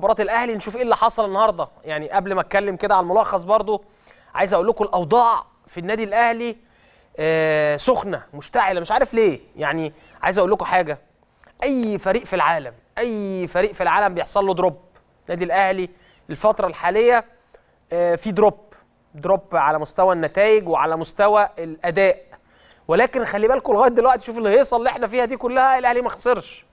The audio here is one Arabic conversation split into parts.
مباراه الاهلي نشوف ايه اللي حصل النهارده يعني قبل ما اتكلم كده على الملخص برضو عايز اقول لكم الاوضاع في النادي الاهلي آه سخنه مشتعله مش عارف ليه يعني عايز اقول لكم حاجه اي فريق في العالم اي فريق في العالم بيحصل له دروب النادي الاهلي الفتره الحاليه آه في دروب دروب على مستوى النتائج وعلى مستوى الاداء ولكن خلي بالكم لغايه دلوقتي شوف الهيصه اللي احنا فيها دي كلها الاهلي ما خسرش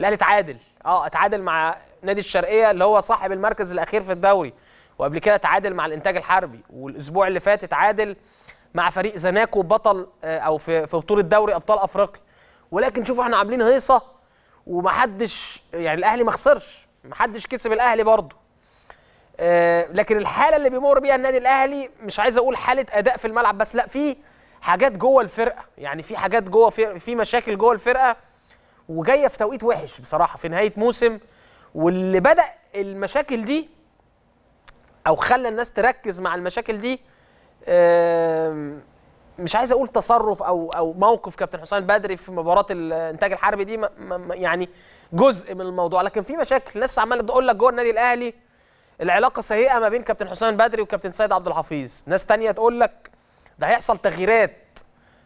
الاهلي تعادل اه اتعادل مع نادي الشرقيه اللي هو صاحب المركز الاخير في الدوري وقبل كده تعادل مع الانتاج الحربي والاسبوع اللي فات تعادل مع فريق زناكو بطل آه، او في في بطوله دوري ابطال افريقيا ولكن شوفوا احنا عاملين هيصه ومحدش يعني الاهلي ما خسرش محدش كسب الاهلي برضه آه، لكن الحاله اللي بيمر بيها النادي الاهلي مش عايز اقول حاله اداء في الملعب بس لا في حاجات جوه الفرقه يعني في حاجات جوه في, في مشاكل جوه الفرقه وجايه في توقيت وحش بصراحه في نهايه موسم واللي بدا المشاكل دي او خلى الناس تركز مع المشاكل دي مش عايز اقول تصرف او او موقف كابتن حسام بدري في مباراه الانتاج الحربي دي يعني جزء من الموضوع لكن في مشاكل ناس عماله تقول لك جوه النادي الاهلي العلاقه سيئه ما بين كابتن حسام بدري وكابتن سيد عبد الحفيظ ناس تانية تقول لك ده هيحصل تغييرات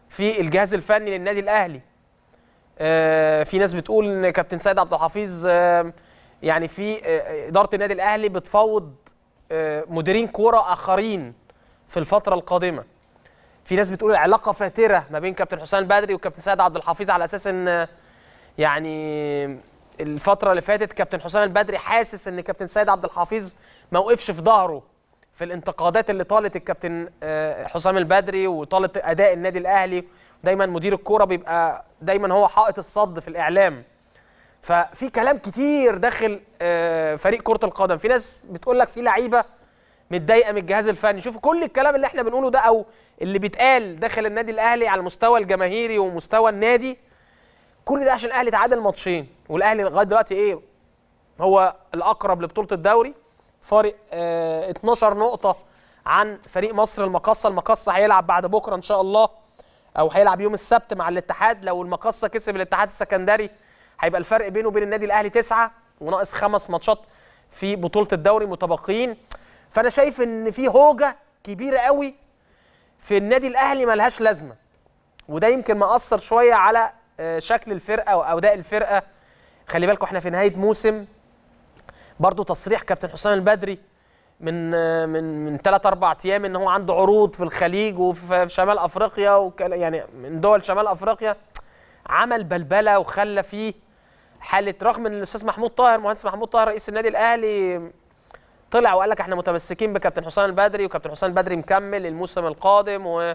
في الجهاز الفني للنادي الاهلي آه، في ناس بتقول ان كابتن سيد عبد الحفيظ يعني في آه، اداره النادي الاهلي بتفاوض آه، مديرين كوره اخرين في الفتره القادمه في ناس بتقول علاقه فاتره ما بين كابتن حسام بدري وكابتن سيد عبد الحفيظ على اساس ان يعني الفتره اللي فاتت كابتن حسام البدري حاسس ان كابتن سيد عبد الحفيظ ما وقفش في ظهره في الانتقادات اللي طالت الكابتن آه، حسام البدري وطالت اداء النادي الاهلي دايما مدير الكوره بيبقى دايما هو حائط الصد في الاعلام ففي كلام كتير داخل آه، فريق كره القدم في ناس بتقول لك في لعيبه متضايقه من الجهاز الفني شوف كل الكلام اللي احنا بنقوله ده او اللي بيتقال داخل النادي الاهلي على المستوى الجماهيري ومستوى النادي كل ده عشان الاهلي تعادل ماتشين والاهلي لغايه دلوقتي ايه هو الاقرب لبطوله الدوري فارق اه 12 نقطه عن فريق مصر المقصه المقصه هيلعب بعد بكره ان شاء الله او هيلعب يوم السبت مع الاتحاد لو المقصه كسب الاتحاد السكندري هيبقى الفرق بينه وبين النادي الاهلي تسعه وناقص خمس ماتشات في بطوله الدوري متبقيين فانا شايف ان في هوجه كبيره قوي في النادي الاهلي ملهاش لازمه وده يمكن مأثر شويه على آه، شكل الفرقه واداء الفرقه خلي بالكم احنا في نهايه موسم برضو تصريح كابتن حسام البدري من آه، من من ثلاث اربع ايام ان هو عنده عروض في الخليج وفي شمال افريقيا يعني من دول شمال افريقيا عمل بلبله وخلى فيه حاله رغم ان الاستاذ محمود طاهر مهندس محمود طاهر رئيس النادي الاهلي طلع وقال لك احنا متمسكين بكابتن حسام البدري وكابتن حسام البدري مكمل الموسم القادم و...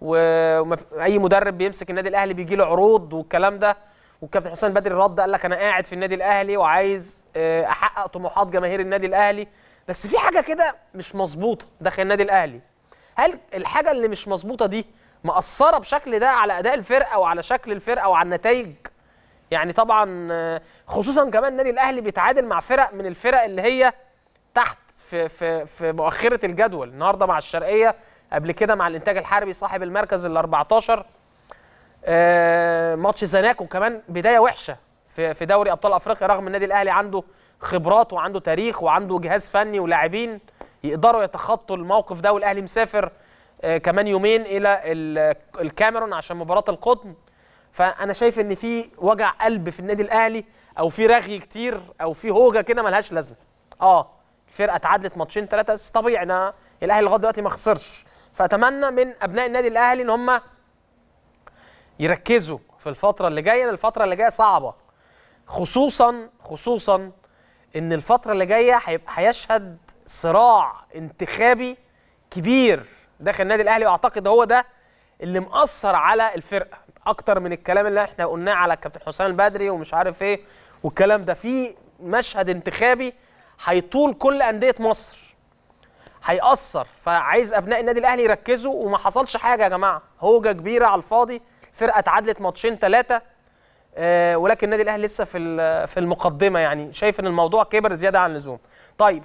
واي مدرب بيمسك النادي الاهلي بيجي له عروض والكلام ده والكابتن حسام البدري رد قال لك انا قاعد في النادي الاهلي وعايز آه، احقق طموحات جماهير النادي الاهلي بس في حاجه كده مش مظبوطه داخل النادي الاهلي هل الحاجه اللي مش مظبوطه دي مأثره بشكل ده على اداء الفرقه وعلى شكل الفرقه وعلى النتائج يعني طبعا خصوصا كمان النادي الاهلي بيتعادل مع فرق من الفرق اللي هي تحت في في في مؤخره الجدول النهارده مع الشرقيه قبل كده مع الانتاج الحربي صاحب المركز ال 14 آه، ماتش زناكو كمان بدايه وحشه في في دوري ابطال افريقيا رغم النادي الاهلي عنده خبرات وعنده تاريخ وعنده جهاز فني ولاعبين يقدروا يتخطوا الموقف ده والاهلي مسافر آه، كمان يومين الى الكاميرون عشان مباراه القطن فانا شايف ان في وجع قلب في النادي الاهلي او في رغي كتير او في هوجه كده ملهاش لازمه اه الفرقه اتعادلت ماتشين ثلاثه بس طبيعي ان الاهلي لغايه دلوقتي ما خسرش فاتمنى من ابناء النادي الاهلي ان هم يركزوا في الفتره اللي جايه الفتره اللي جايه صعبه خصوصا خصوصا ان الفتره اللي جايه هيبقى هيشهد صراع انتخابي كبير داخل النادي الاهلي واعتقد هو ده اللي مأثر على الفرقه اكتر من الكلام اللي احنا قلناه على الكابتن حسام البدري ومش عارف ايه والكلام ده في مشهد انتخابي هيطول كل انديه مصر هيأثر فعايز ابناء النادي الاهلي يركزوا وما حصلش حاجه يا جماعه هوجه كبيره على الفاضي فرقه اتعادلت ماتشين ثلاثه آه ولكن النادي الاهلي لسه في في المقدمه يعني شايف ان الموضوع كبر زياده عن اللزوم طيب